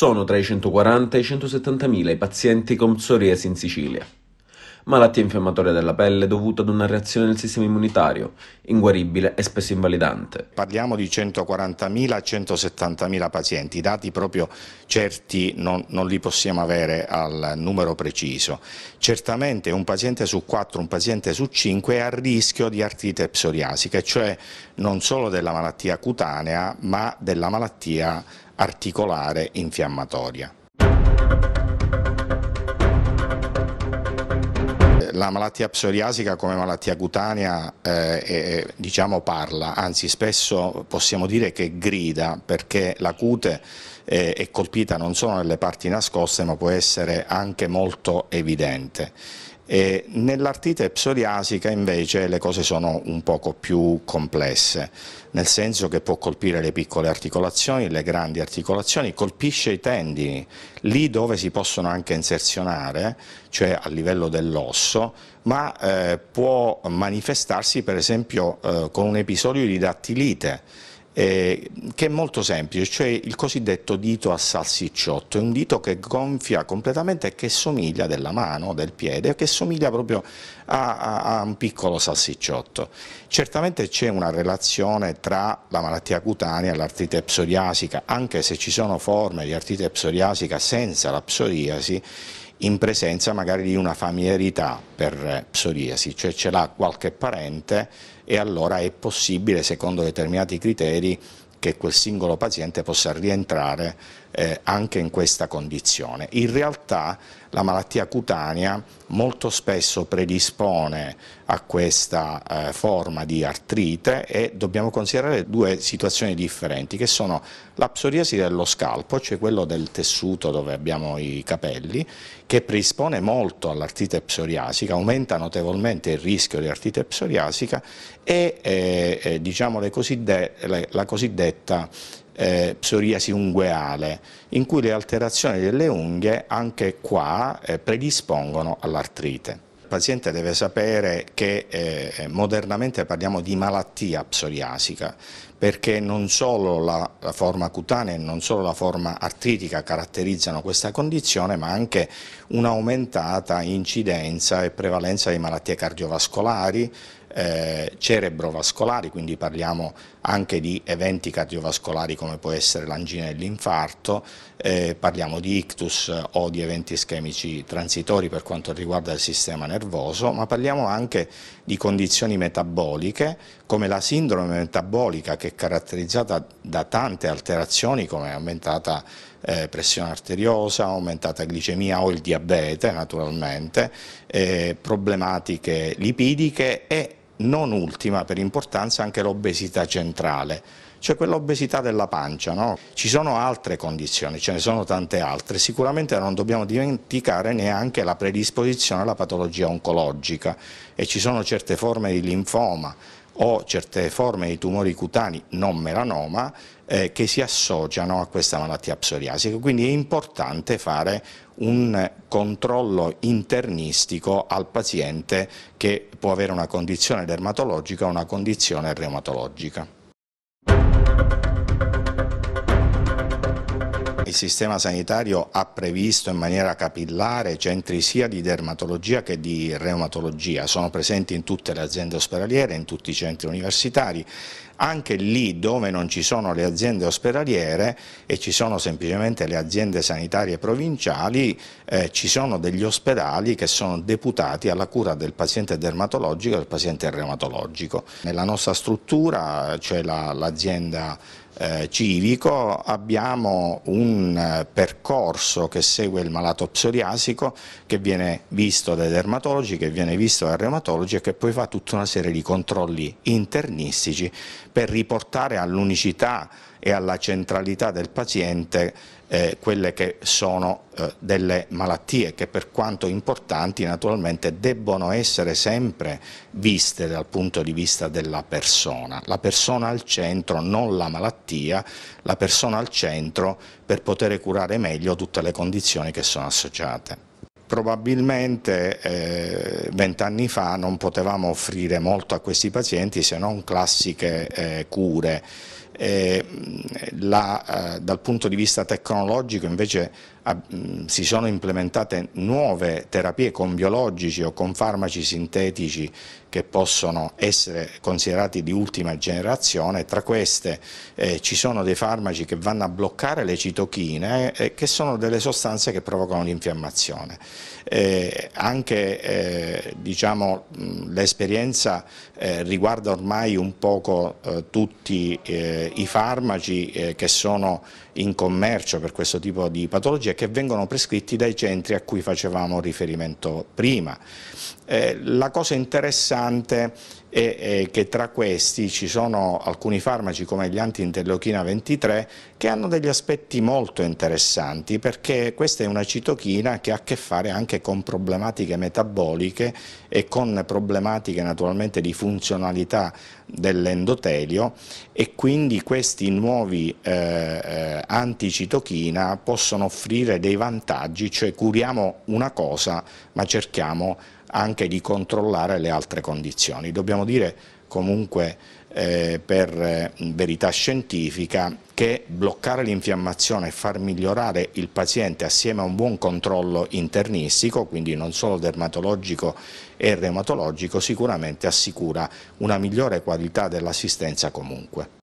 Sono tra i 140 e i 170.000 i pazienti con psoriasi in Sicilia. Malattia infiammatoria della pelle dovuta ad una reazione del sistema immunitario, inguaribile e spesso invalidante. Parliamo di 140.000-170.000 pazienti, i dati proprio certi non, non, li possiamo avere al numero preciso. Certamente un paziente su 4, un paziente su 5 è a rischio di artrite psoriasica, cioè non solo della malattia cutanea ma della malattia articolare infiammatoria. la malattia psoriasica come malattia cutanea eh, eh, diciamo parla, anzi spesso possiamo dire che grida perché la cute eh, è colpita non solo nelle parti nascoste ma può essere anche molto evidente. Eh, Nell'artite psoriasica invece le cose sono un poco più complesse, nel senso che può colpire le piccole articolazioni, le grandi articolazioni, colpisce i tendini, lì dove si possono anche inserzionare, cioè a livello dell'osso, ma eh, può manifestarsi per esempio eh, con un episodio di dattilite, eh, che è molto semplice, cioè il cosiddetto dito a salsicciotto, è un dito che gonfia completamente e che somiglia della mano, del piede, che somiglia proprio a, a, a un piccolo salsicciotto. Certamente c'è una relazione tra la malattia cutanea e l'artrite psoriasica, anche se ci sono forme di artrite psoriasica senza la psoriasi, in presenza magari di una familiarità per eh, psoriasi, cioè ce l'ha qualche parente e allora è possibile, secondo determinati criteri, che quel singolo paziente possa rientrare eh, anche in questa condizione. In realtà la malattia cutanea molto spesso predispone a questa eh, forma di artrite e dobbiamo considerare due situazioni differenti che sono la psoriasi dello scalpo, cioè quello del tessuto dove abbiamo i capelli, che predispone molto all'artrite psoriasica, aumenta notevolmente il rischio di artrite psoriasica e eh, eh diciamo le cosiddette, le, la cosiddetta eh, psoriasi ungueale, in cui le alterazioni delle unghie anche qua eh, predispongono all'artrite. Il paziente deve sapere che eh, modernamente parliamo di malattia psoriasica perché non solo la, la, forma cutanea e non solo la forma artritica caratterizzano questa condizione ma anche un'aumentata incidenza e prevalenza di malattie cardiovascolari, eh, cerebrovascolari, quindi parliamo anche di eventi cardiovascolari come può essere l'angina e l'infarto, eh, parliamo di ictus eh, o di eventi ischemici transitori per quanto riguarda il sistema nervoso, ma parliamo anche di condizioni metaboliche come la sindrome metabolica che è caratterizzata da tante alterazioni come aumentata eh, pressione arteriosa, aumentata glicemia o il diabete naturalmente, eh, problematiche lipidiche e non ultima per importanza anche l'obesità centrale, cioè quell'obesità della pancia. No? Ci sono altre condizioni, ce ne sono tante altre, sicuramente non dobbiamo dimenticare neanche la predisposizione alla patologia oncologica e ci sono certe forme di linfoma o certe forme di tumori cutanei non melanoma eh, che si associano a questa malattia psoriasica, quindi è importante fare un controllo internistico al paziente che può avere una condizione dermatologica o una condizione reumatologica. il sistema sanitario ha previsto in maniera capillare centri sia di dermatologia che di reumatologia, sono presenti in tutte le aziende ospedaliere, in tutti i centri universitari, anche lì dove non ci sono le aziende ospedaliere e ci sono semplicemente le aziende sanitarie provinciali, eh, ci sono degli ospedali che sono deputati alla cura del paziente dermatologico e del paziente reumatologico. Nella nostra struttura c'è l'azienda la, eh, civico abbiamo un eh, percorso che segue il malato psoriasico che viene visto dai dermatologi, che viene visto dai reumatologi e che poi fa tutta una serie di controlli internistici per riportare all'unicità e alla centralità del paziente eh, quelle che sono eh, delle malattie che per quanto importanti naturalmente debbono essere sempre viste dal punto di vista della persona, la persona al centro, non la malattia, la persona al centro per poter curare meglio tutte le condizioni che sono associate probabilmente eh, vent'anni eh, fa non potevamo offrire molto a questi pazienti se non classiche eh, cure. Mm, la, eh, dal punto di vista tecnologico invece Ah, mm, si sono implementate nuove terapie con biologici o con farmaci sintetici che possono essere considerati di ultima generazione, tra queste eh, ci sono dei farmaci che vanno a bloccare le citochine eh, che sono delle sostanze che provocano l'infiammazione. Eh, anche eh, diciamo, mm, l'esperienza eh, riguarda ormai un poco eh, tutti i farmaci che sono in commercio per questo tipo di patologie che vengono prescritti dai centri a cui facevamo riferimento prima. Eh, la cosa interessante è e eh, che tra questi ci sono alcuni farmaci come gli anti-interleuchina 23 che hanno degli aspetti molto interessanti perché questa è una citochina che ha a che fare anche con problematiche metaboliche e con problematiche naturalmente di funzionalità dell'endotelio e quindi questi nuovi eh, eh anticitochina possono offrire dei vantaggi, cioè curiamo una cosa ma cerchiamo di anche di controllare le altre condizioni. Dobbiamo dire comunque eh, per eh, verità scientifica che bloccare l'infiammazione e far migliorare il paziente assieme a un buon controllo internistico, quindi non solo dermatologico e reumatologico, sicuramente assicura una migliore qualità dell'assistenza comunque.